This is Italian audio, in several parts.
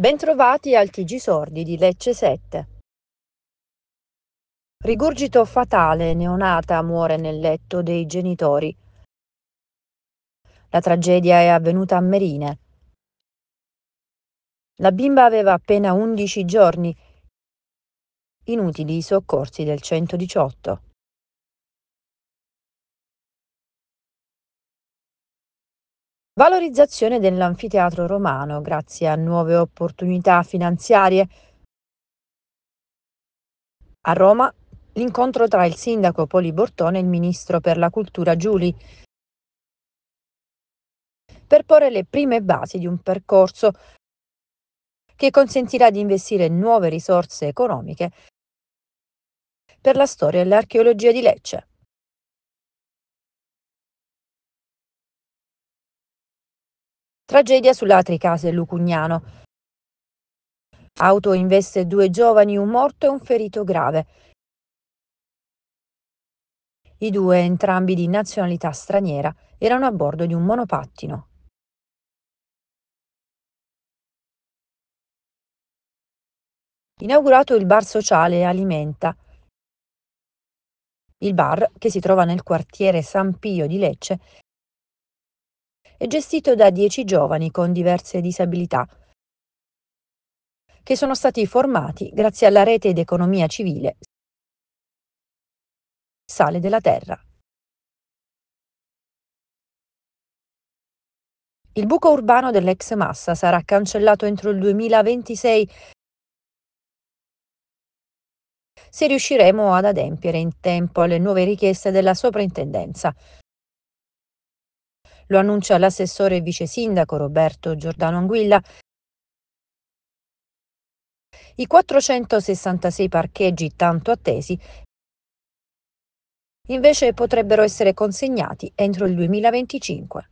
Bentrovati al TG Sordi di Lecce 7. Rigurgito fatale, neonata muore nel letto dei genitori. La tragedia è avvenuta a Merine. La bimba aveva appena 11 giorni. Inutili i soccorsi del 118. Valorizzazione dell'anfiteatro romano grazie a nuove opportunità finanziarie. A Roma l'incontro tra il sindaco Poli Bortone e il ministro per la cultura Giuli per porre le prime basi di un percorso che consentirà di investire nuove risorse economiche per la storia e l'archeologia di Lecce. Tragedia sulla case Lucugnano. Auto investe due giovani, un morto e un ferito grave. I due, entrambi di nazionalità straniera, erano a bordo di un monopattino. Inaugurato il bar sociale Alimenta. Il bar, che si trova nel quartiere San Pio di Lecce, e gestito da dieci giovani con diverse disabilità, che sono stati formati grazie alla rete d'economia civile Sale della Terra. Il buco urbano dell'ex massa sarà cancellato entro il 2026 se riusciremo ad adempiere in tempo alle nuove richieste della soprintendenza. Lo annuncia l'assessore e vice sindaco Roberto Giordano Anguilla. I 466 parcheggi tanto attesi invece potrebbero essere consegnati entro il 2025.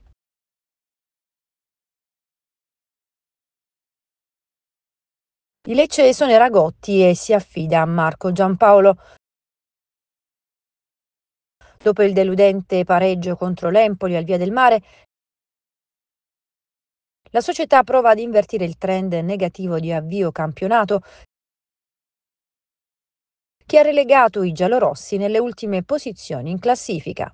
Di Lecce esonera Gotti e si affida a Marco Giampaolo. Dopo il deludente pareggio contro l'Empoli al Via del Mare, la società prova ad invertire il trend negativo di avvio campionato che ha relegato i giallorossi nelle ultime posizioni in classifica.